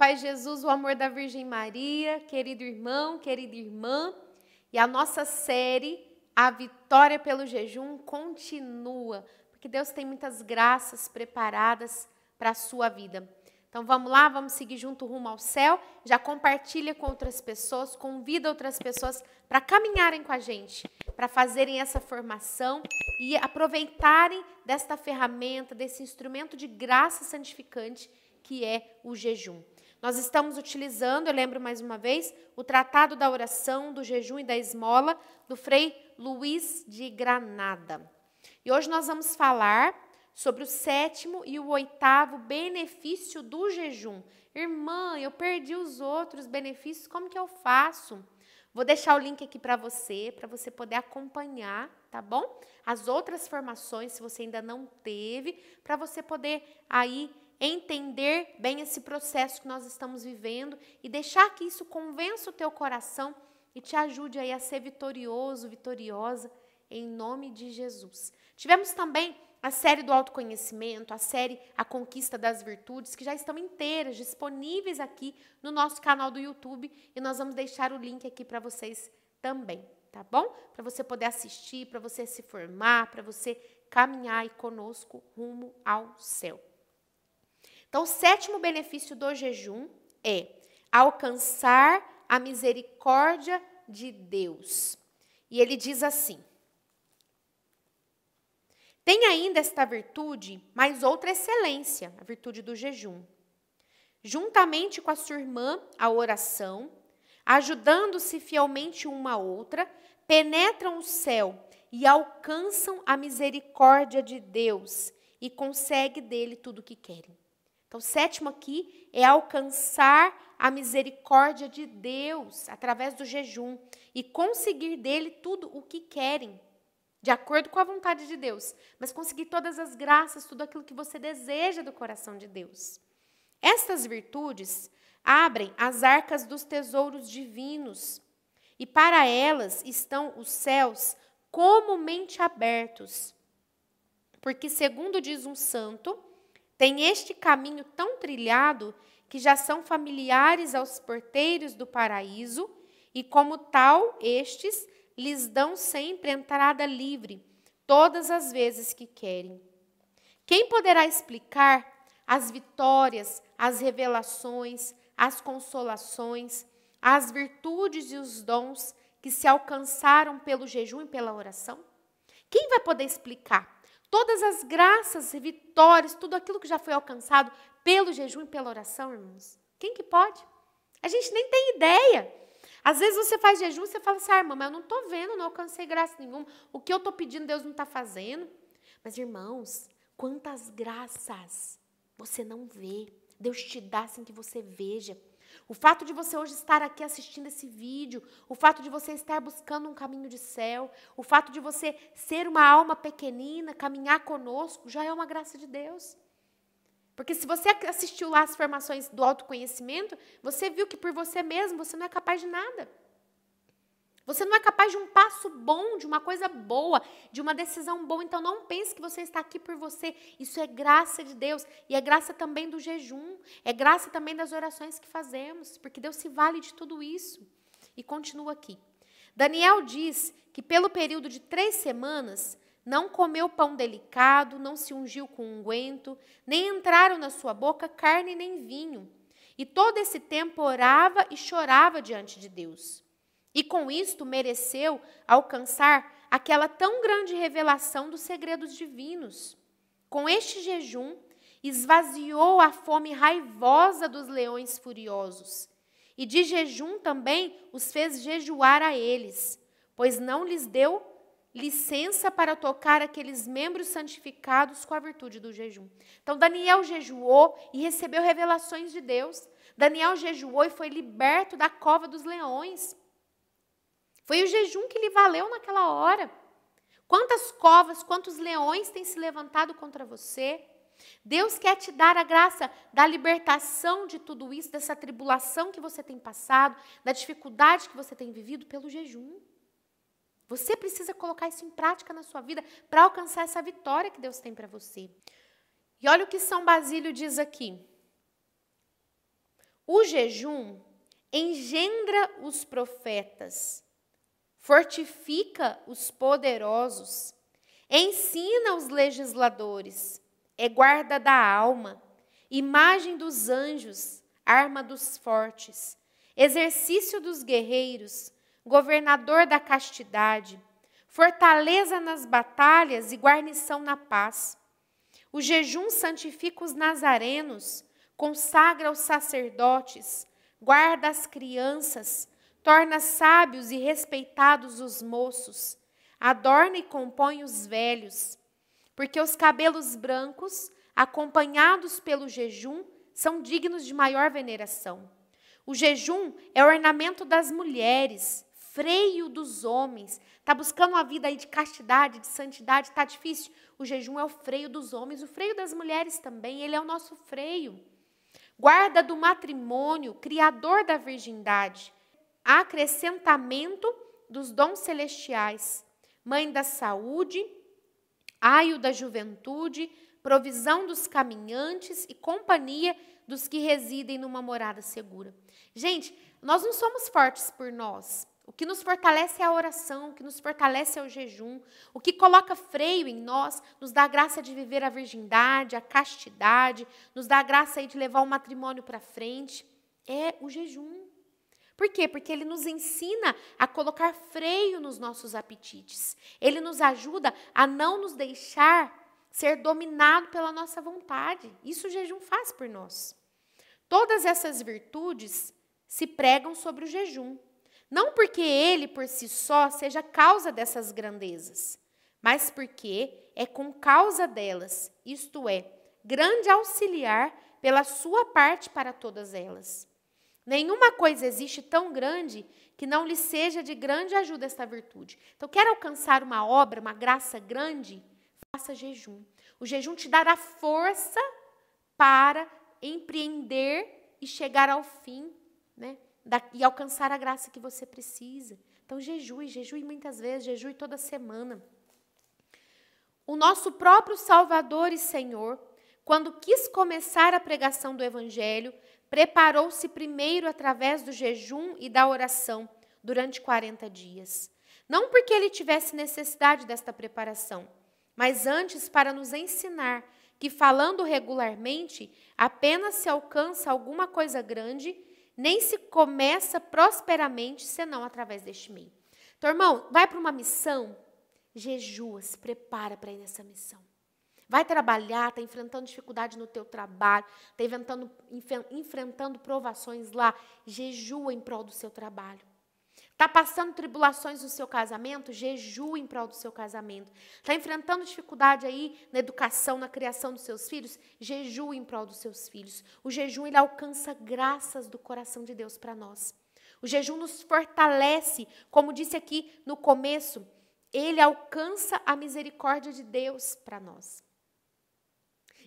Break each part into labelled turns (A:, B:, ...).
A: paz de Jesus, o amor da Virgem Maria, querido irmão, querida irmã, e a nossa série, A Vitória pelo Jejum, continua, porque Deus tem muitas graças preparadas para a sua vida. Então vamos lá, vamos seguir junto rumo ao céu. Já compartilha com outras pessoas, convida outras pessoas para caminharem com a gente, para fazerem essa formação e aproveitarem desta ferramenta, desse instrumento de graça santificante que é o jejum. Nós estamos utilizando, eu lembro mais uma vez, o Tratado da Oração, do Jejum e da Esmola, do Frei Luiz de Granada. E hoje nós vamos falar sobre o sétimo e o oitavo benefício do jejum. Irmã, eu perdi os outros benefícios, como que eu faço? Vou deixar o link aqui para você, para você poder acompanhar, tá bom? As outras formações, se você ainda não teve, para você poder aí entender bem esse processo que nós estamos vivendo e deixar que isso convença o teu coração e te ajude aí a ser vitorioso, vitoriosa, em nome de Jesus. Tivemos também a série do autoconhecimento, a série A Conquista das Virtudes, que já estão inteiras, disponíveis aqui no nosso canal do YouTube e nós vamos deixar o link aqui para vocês também, tá bom? Para você poder assistir, para você se formar, para você caminhar aí conosco rumo ao céu. Então, o sétimo benefício do jejum é alcançar a misericórdia de Deus. E ele diz assim: Tem ainda esta virtude, mas outra excelência, a virtude do jejum. Juntamente com a sua irmã, a oração, ajudando-se fielmente uma a outra, penetram o céu e alcançam a misericórdia de Deus e consegue dele tudo o que querem. Então, o sétimo aqui é alcançar a misericórdia de Deus através do jejum e conseguir dele tudo o que querem, de acordo com a vontade de Deus, mas conseguir todas as graças, tudo aquilo que você deseja do coração de Deus. Estas virtudes abrem as arcas dos tesouros divinos e para elas estão os céus comumente abertos. Porque, segundo diz um santo, tem este caminho tão trilhado que já são familiares aos porteiros do paraíso, e como tal, estes lhes dão sempre entrada livre, todas as vezes que querem. Quem poderá explicar as vitórias, as revelações, as consolações, as virtudes e os dons que se alcançaram pelo jejum e pela oração? Quem vai poder explicar? Todas as graças e vitórias, tudo aquilo que já foi alcançado pelo jejum e pela oração, irmãos. Quem que pode? A gente nem tem ideia. Às vezes você faz jejum e você fala assim, ah, irmã, mas eu não estou vendo, não alcancei graça nenhuma. O que eu estou pedindo, Deus não está fazendo. Mas, irmãos, quantas graças você não vê. Deus te dá sem que você veja. O fato de você hoje estar aqui assistindo esse vídeo, o fato de você estar buscando um caminho de céu, o fato de você ser uma alma pequenina, caminhar conosco, já é uma graça de Deus. Porque se você assistiu lá as formações do autoconhecimento, você viu que por você mesmo você não é capaz de nada. Você não é capaz de um passo bom, de uma coisa boa, de uma decisão boa. Então não pense que você está aqui por você. Isso é graça de Deus e é graça também do jejum, é graça também das orações que fazemos, porque Deus se vale de tudo isso. E continua aqui. Daniel diz que pelo período de três semanas não comeu pão delicado, não se ungiu com unguento, nem entraram na sua boca carne nem vinho. E todo esse tempo orava e chorava diante de Deus. E com isto mereceu alcançar aquela tão grande revelação dos segredos divinos. Com este jejum, esvaziou a fome raivosa dos leões furiosos, e de jejum também os fez jejuar a eles, pois não lhes deu licença para tocar aqueles membros santificados com a virtude do jejum. Então Daniel jejuou e recebeu revelações de Deus. Daniel jejuou e foi liberto da cova dos leões. Foi o jejum que lhe valeu naquela hora. Quantas covas, quantos leões têm se levantado contra você? Deus quer te dar a graça da libertação de tudo isso, dessa tribulação que você tem passado, da dificuldade que você tem vivido pelo jejum. Você precisa colocar isso em prática na sua vida para alcançar essa vitória que Deus tem para você. E olha o que São Basílio diz aqui. O jejum engendra os profetas fortifica os poderosos, ensina os legisladores, é guarda da alma, imagem dos anjos, arma dos fortes, exercício dos guerreiros, governador da castidade, fortaleza nas batalhas e guarnição na paz. O jejum santifica os nazarenos, consagra os sacerdotes, guarda as crianças, Torna sábios e respeitados os moços, adorna e compõe os velhos, porque os cabelos brancos, acompanhados pelo jejum, são dignos de maior veneração. O jejum é ornamento das mulheres, freio dos homens. Está buscando uma vida aí de castidade, de santidade, está difícil. O jejum é o freio dos homens, o freio das mulheres também, ele é o nosso freio. Guarda do matrimônio, criador da virgindade acrescentamento dos dons celestiais, mãe da saúde, aio da juventude, provisão dos caminhantes e companhia dos que residem numa morada segura. Gente, nós não somos fortes por nós. O que nos fortalece é a oração, o que nos fortalece é o jejum, o que coloca freio em nós, nos dá a graça de viver a virgindade, a castidade, nos dá a graça de levar o matrimônio para frente, é o jejum. Por quê? Porque ele nos ensina a colocar freio nos nossos apetites. Ele nos ajuda a não nos deixar ser dominado pela nossa vontade. Isso o jejum faz por nós. Todas essas virtudes se pregam sobre o jejum. Não porque ele por si só seja causa dessas grandezas, mas porque é com causa delas, isto é, grande auxiliar pela sua parte para todas elas. Nenhuma coisa existe tão grande que não lhe seja de grande ajuda esta virtude. Então, quer alcançar uma obra, uma graça grande? Faça jejum. O jejum te dará força para empreender e chegar ao fim, né? Da, e alcançar a graça que você precisa. Então, jejue, jejue muitas vezes, jejue toda semana. O nosso próprio Salvador e Senhor quando quis começar a pregação do Evangelho, preparou-se primeiro através do jejum e da oração durante 40 dias. Não porque ele tivesse necessidade desta preparação, mas antes para nos ensinar que, falando regularmente, apenas se alcança alguma coisa grande, nem se começa prosperamente senão através deste meio. Então, irmão, vai para uma missão, jejua, se prepara para ir nessa missão. Vai trabalhar, está enfrentando dificuldade no teu trabalho, está enfrentando provações lá, jejua em prol do seu trabalho. Está passando tribulações no seu casamento? Jejua em prol do seu casamento. Está enfrentando dificuldade aí na educação, na criação dos seus filhos? Jejua em prol dos seus filhos. O jejum ele alcança graças do coração de Deus para nós. O jejum nos fortalece, como disse aqui no começo, ele alcança a misericórdia de Deus para nós.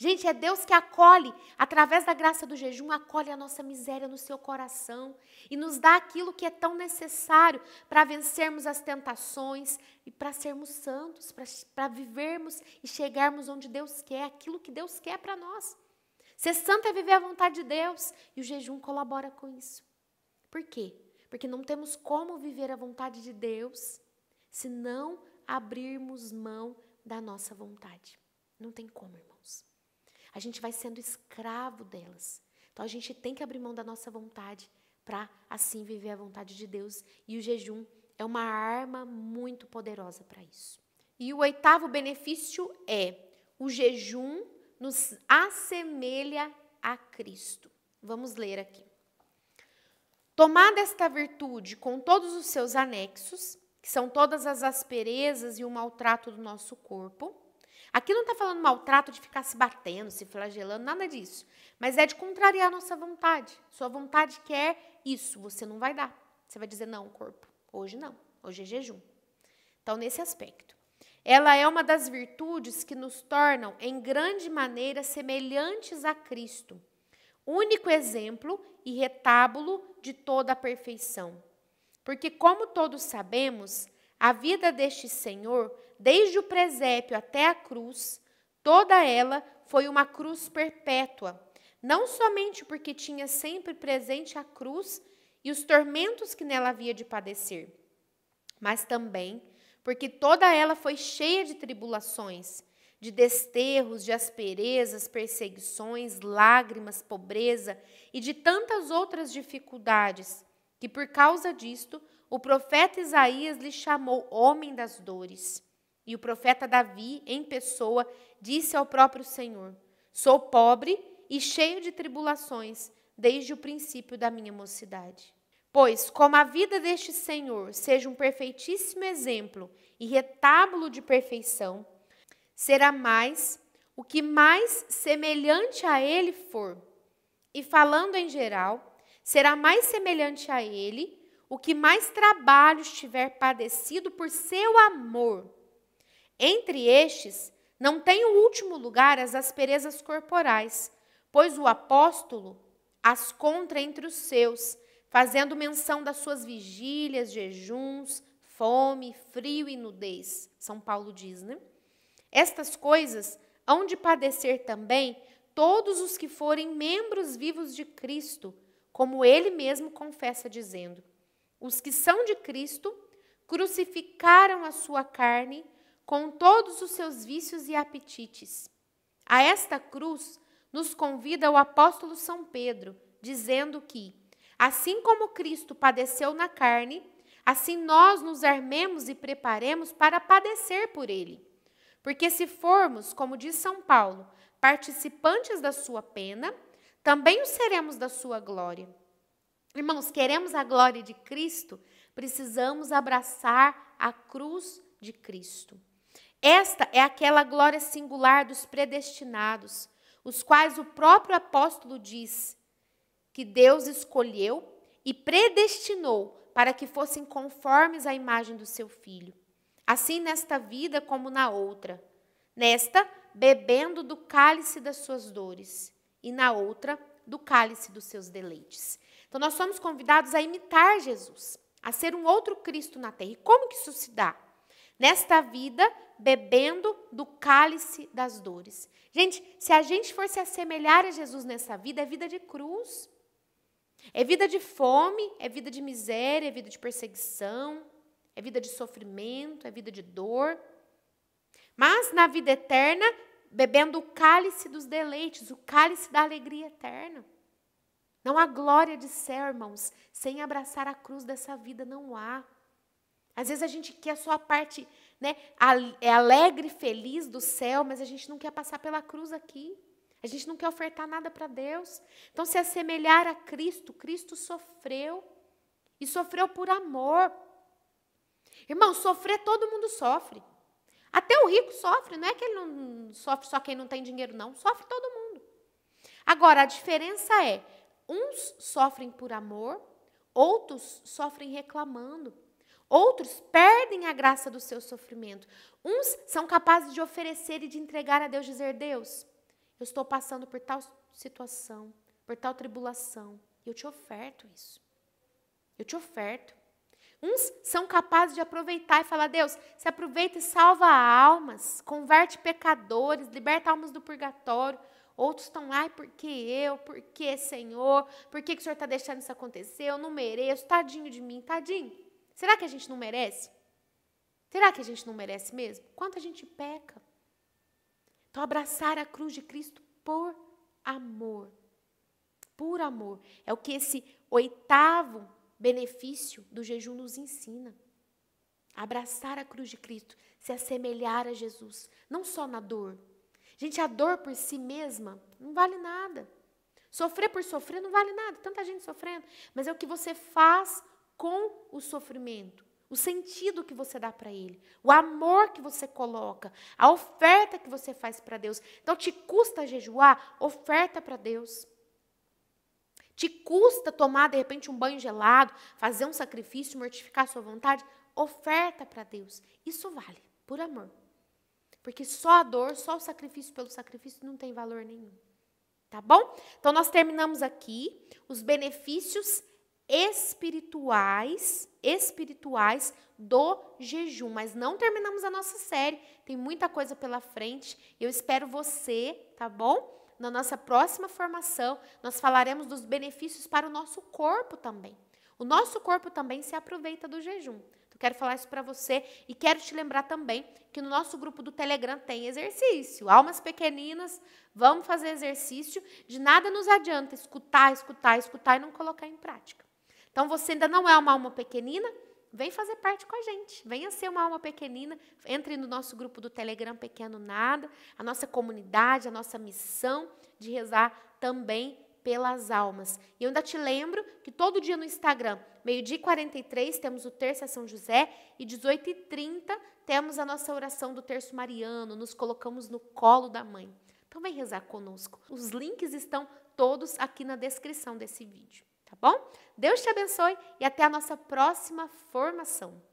A: Gente, é Deus que acolhe, através da graça do jejum, acolhe a nossa miséria no seu coração e nos dá aquilo que é tão necessário para vencermos as tentações e para sermos santos, para vivermos e chegarmos onde Deus quer, aquilo que Deus quer para nós. Ser santo é viver a vontade de Deus e o jejum colabora com isso. Por quê? Porque não temos como viver a vontade de Deus se não abrirmos mão da nossa vontade. Não tem como, irmãos a gente vai sendo escravo delas. Então a gente tem que abrir mão da nossa vontade para assim viver a vontade de Deus. E o jejum é uma arma muito poderosa para isso. E o oitavo benefício é o jejum nos assemelha a Cristo. Vamos ler aqui. Tomada esta virtude com todos os seus anexos, que são todas as asperezas e o maltrato do nosso corpo, Aqui não está falando maltrato de ficar se batendo, se flagelando, nada disso. Mas é de contrariar a nossa vontade. Sua vontade quer isso, você não vai dar. Você vai dizer, não, corpo, hoje não, hoje é jejum. Então, nesse aspecto. Ela é uma das virtudes que nos tornam, em grande maneira, semelhantes a Cristo, único exemplo e retábulo de toda a perfeição. Porque, como todos sabemos, a vida deste Senhor, desde o presépio até a cruz, toda ela foi uma cruz perpétua, não somente porque tinha sempre presente a cruz e os tormentos que nela havia de padecer, mas também porque toda ela foi cheia de tribulações, de desterros, de asperezas, perseguições, lágrimas, pobreza e de tantas outras dificuldades, que por causa disto o profeta Isaías lhe chamou homem das dores. E o profeta Davi, em pessoa, disse ao próprio Senhor: Sou pobre e cheio de tribulações desde o princípio da minha mocidade. Pois, como a vida deste Senhor seja um perfeitíssimo exemplo e retábulo de perfeição, será mais o que mais semelhante a ele for. E falando em geral, será mais semelhante a ele o que mais trabalho tiver padecido por seu amor. Entre estes, não tem o último lugar as asperezas corporais, pois o apóstolo as contra entre os seus, fazendo menção das suas vigílias, jejuns, fome, frio e nudez. São Paulo diz, né? Estas coisas hão de padecer também todos os que forem membros vivos de Cristo, como ele mesmo confessa, dizendo: os que são de Cristo crucificaram a sua carne com todos os seus vícios e apetites. A esta cruz nos convida o apóstolo São Pedro, dizendo que, assim como Cristo padeceu na carne, assim nós nos armemos e preparemos para padecer por ele. Porque se formos, como diz São Paulo, participantes da sua pena, também o seremos da sua glória. Irmãos, queremos a glória de Cristo, precisamos abraçar a cruz de Cristo. Esta é aquela glória singular dos predestinados, os quais o próprio apóstolo diz que Deus escolheu e predestinou para que fossem conformes à imagem do seu filho. Assim nesta vida como na outra. Nesta, bebendo do cálice das suas dores, e na outra, do cálice dos seus deleites. Então, nós somos convidados a imitar Jesus, a ser um outro Cristo na terra. E como que isso se dá? Nesta vida, bebendo do cálice das dores. Gente, se a gente for se assemelhar a Jesus nessa vida, é vida de cruz. É vida de fome, é vida de miséria, é vida de perseguição, é vida de sofrimento, é vida de dor. Mas na vida eterna, bebendo o cálice dos deleites, o cálice da alegria eterna. Não há glória de ser, irmãos, sem abraçar a cruz dessa vida, não há. Às vezes a gente quer só a parte, né, é alegre, feliz do céu, mas a gente não quer passar pela cruz aqui. A gente não quer ofertar nada para Deus. Então, se assemelhar a Cristo, Cristo sofreu. E sofreu por amor. Irmão, sofrer todo mundo sofre. Até o rico sofre, não é que ele não sofre só quem não tem dinheiro, não. Sofre todo mundo. Agora, a diferença é Uns sofrem por amor, outros sofrem reclamando. Outros perdem a graça do seu sofrimento. Uns são capazes de oferecer e de entregar a Deus, dizer: Deus, eu estou passando por tal situação, por tal tribulação, e eu te oferto isso. Eu te oferto. Uns são capazes de aproveitar e falar: Deus, se aproveita e salva almas, converte pecadores, liberta almas do purgatório. Outros estão, ai, porque eu? porque Senhor? Por que o Senhor está deixando isso acontecer? Eu não mereço, tadinho de mim, tadinho. Será que a gente não merece? Será que a gente não merece mesmo? Quanto a gente peca? Então, abraçar a cruz de Cristo por amor. Por amor. É o que esse oitavo benefício do jejum nos ensina. Abraçar a cruz de Cristo, se assemelhar a Jesus, não só na dor, Gente, a dor por si mesma não vale nada. Sofrer por sofrer não vale nada, tanta gente sofrendo, mas é o que você faz com o sofrimento, o sentido que você dá para ele, o amor que você coloca, a oferta que você faz para Deus. Então te custa jejuar, oferta para Deus. Te custa tomar de repente um banho gelado, fazer um sacrifício, mortificar a sua vontade, oferta para Deus. Isso vale por amor. Porque só a dor, só o sacrifício pelo sacrifício não tem valor nenhum. Tá bom? Então nós terminamos aqui os benefícios espirituais, espirituais do jejum, mas não terminamos a nossa série. Tem muita coisa pela frente. Eu espero você, tá bom? Na nossa próxima formação, nós falaremos dos benefícios para o nosso corpo também. O nosso corpo também se aproveita do jejum. Quero falar isso para você e quero te lembrar também que no nosso grupo do Telegram tem exercício. Almas pequeninas, vamos fazer exercício. De nada nos adianta escutar, escutar, escutar e não colocar em prática. Então você ainda não é uma alma pequenina? Vem fazer parte com a gente. Venha ser uma alma pequenina. Entre no nosso grupo do Telegram Pequeno Nada, a nossa comunidade, a nossa missão de rezar também pelas almas. E eu ainda te lembro que todo dia no Instagram, meio-dia e 43, temos o Terça São José e 18 e 30 temos a nossa oração do Terço Mariano, nos colocamos no colo da mãe. Então vem rezar conosco. Os links estão todos aqui na descrição desse vídeo, tá bom? Deus te abençoe e até a nossa próxima formação.